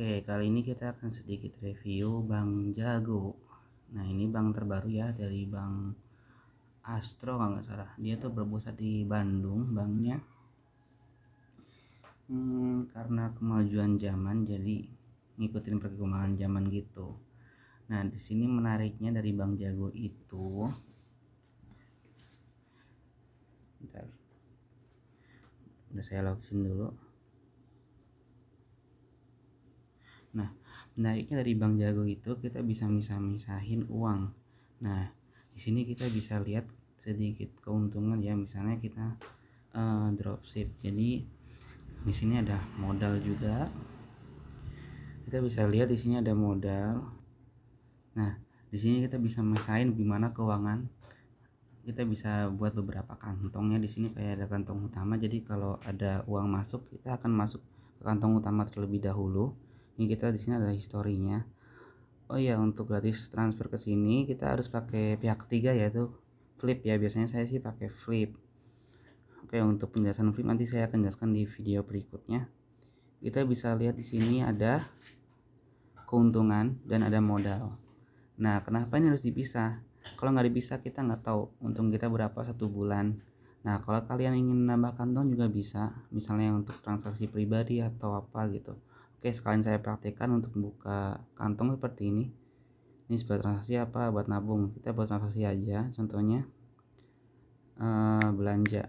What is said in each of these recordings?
Oke, kali ini kita akan sedikit review Bank Jago. Nah, ini bank terbaru ya dari Bank Astro kalau nggak salah. Dia tuh berpusat di Bandung banknya. Hmm, karena kemajuan zaman jadi ngikutin perkembangan zaman gitu. Nah, di sini menariknya dari Bank Jago itu Bentar. Udah saya login dulu. Nah, menariknya dari Bank Jago itu kita bisa misah-misahin uang. Nah, di sini kita bisa lihat sedikit keuntungan ya, misalnya kita uh, dropship. Jadi di sini ada modal juga. Kita bisa lihat di sini ada modal. Nah, di sini kita bisa misahin gimana keuangan kita bisa buat beberapa kantongnya di sini kayak ada kantong utama jadi kalau ada uang masuk kita akan masuk ke kantong utama terlebih dahulu ini kita di sini ada historinya oh ya untuk gratis transfer ke sini kita harus pakai pihak ketiga yaitu flip ya biasanya saya sih pakai flip oke untuk penjelasan flip nanti saya akan jelaskan di video berikutnya kita bisa lihat di sini ada keuntungan dan ada modal nah kenapa ini harus dipisah kalau nggak dipisah kita nggak tahu untung kita berapa satu bulan Nah, kalau kalian ingin menambahkan kantong juga bisa, misalnya untuk transaksi pribadi atau apa gitu. Oke sekalian saya praktekkan untuk membuka kantong seperti ini ini buat transaksi apa buat nabung kita buat transaksi aja contohnya uh, belanja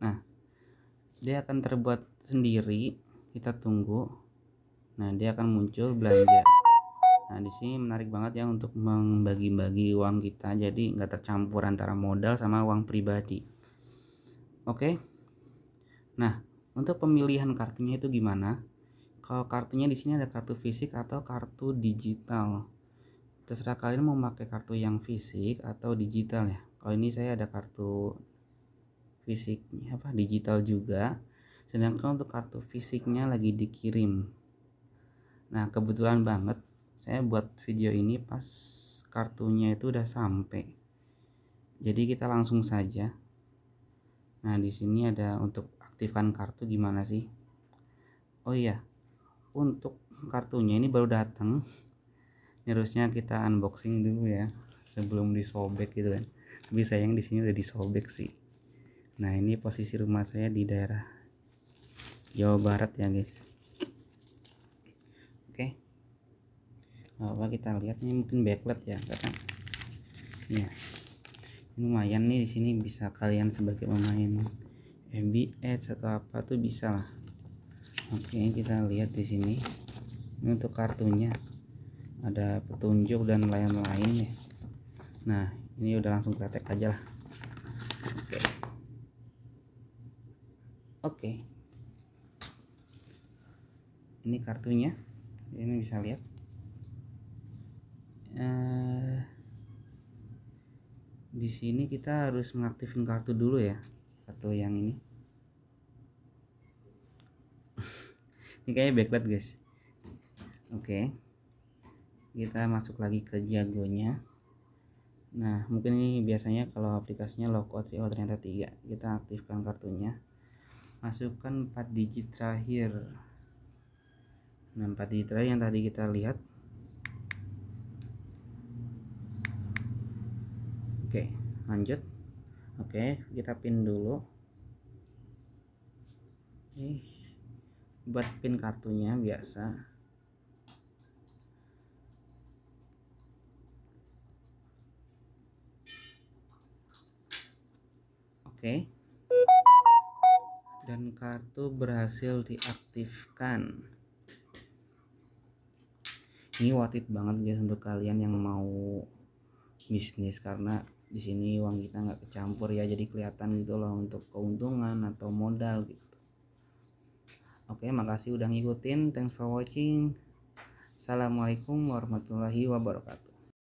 nah dia akan terbuat sendiri kita tunggu nah dia akan muncul belanja nah di sini menarik banget ya untuk membagi-bagi uang kita jadi nggak tercampur antara modal sama uang pribadi oke nah untuk pemilihan kartunya itu gimana? Kalau kartunya di sini ada kartu fisik atau kartu digital. Terserah kalian mau pakai kartu yang fisik atau digital ya. Kalau ini saya ada kartu fisiknya apa digital juga. Sedangkan untuk kartu fisiknya lagi dikirim. Nah, kebetulan banget saya buat video ini pas kartunya itu udah sampai. Jadi kita langsung saja nah di sini ada untuk aktifkan kartu gimana sih oh iya untuk kartunya ini baru datang ini harusnya kita unboxing dulu ya sebelum disobek gitu kan tapi sayang di sini udah disobek sih nah ini posisi rumah saya di daerah Jawa Barat ya guys oke okay. apa kita lihat ini mungkin backlight ya karena ya lumayan nih di sini bisa kalian sebagai pemain MBS atau apa tuh bisa lah oke kita lihat di sini ini untuk kartunya ada petunjuk dan lain-lain ya nah ini udah langsung praktek aja lah oke oke ini kartunya ini bisa lihat eh, di sini kita harus mengaktifkan kartu dulu ya kartu yang ini ini kayaknya backlight guys oke okay. kita masuk lagi ke jagonya nah mungkin ini biasanya kalau aplikasinya logout oh ternyata tiga kita aktifkan kartunya masukkan 4 digit terakhir nah 4 digit terakhir yang tadi kita lihat oke lanjut oke kita pin dulu eh buat pin kartunya biasa oke dan kartu berhasil diaktifkan ini worth it banget guys untuk kalian yang mau bisnis karena di sini uang kita nggak kecampur ya jadi kelihatan gitu loh untuk keuntungan atau modal gitu oke makasih udah ngikutin thanks for watching assalamualaikum warahmatullahi wabarakatuh